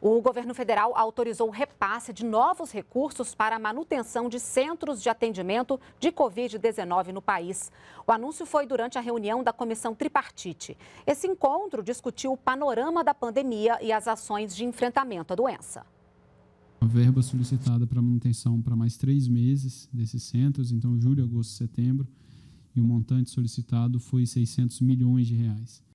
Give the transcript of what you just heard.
O governo federal autorizou o repasse de novos recursos para a manutenção de centros de atendimento de Covid-19 no país. O anúncio foi durante a reunião da comissão tripartite. Esse encontro discutiu o panorama da pandemia e as ações de enfrentamento à doença. A verba solicitada para manutenção para mais três meses desses centros, então julho, agosto, setembro, e o montante solicitado foi 600 milhões de reais.